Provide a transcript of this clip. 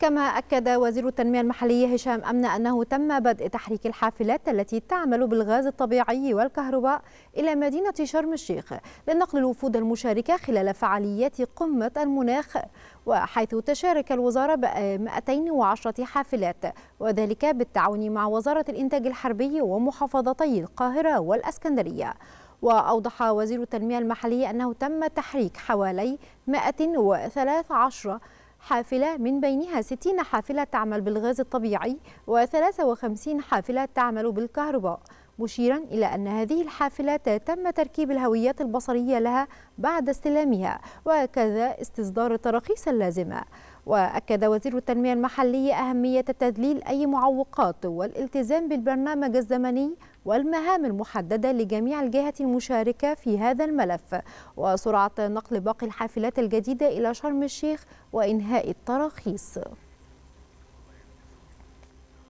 كما أكد وزير التنمية المحلية هشام أمن أنه تم بدء تحريك الحافلات التي تعمل بالغاز الطبيعي والكهرباء إلى مدينة شرم الشيخ لنقل الوفود المشاركة خلال فعاليات قمة المناخ وحيث تشارك الوزارة ب 210 حافلات وذلك بالتعاون مع وزارة الإنتاج الحربي ومحافظتي القاهرة والأسكندرية وأوضح وزير التنمية المحلية أنه تم تحريك حوالي 113 حافلة من بينها 60 حافلة تعمل بالغاز الطبيعي و53 حافلة تعمل بالكهرباء مشيرا إلى أن هذه الحافلات تم تركيب الهويات البصرية لها بعد استلامها وكذا استصدار التراخيص اللازمة وأكد وزير التنمية المحلية أهمية تذليل أي معوقات والالتزام بالبرنامج الزمني والمهام المحددة لجميع الجهات المشاركة في هذا الملف وسرعة نقل باقي الحافلات الجديدة إلى شرم الشيخ وإنهاء التراخيص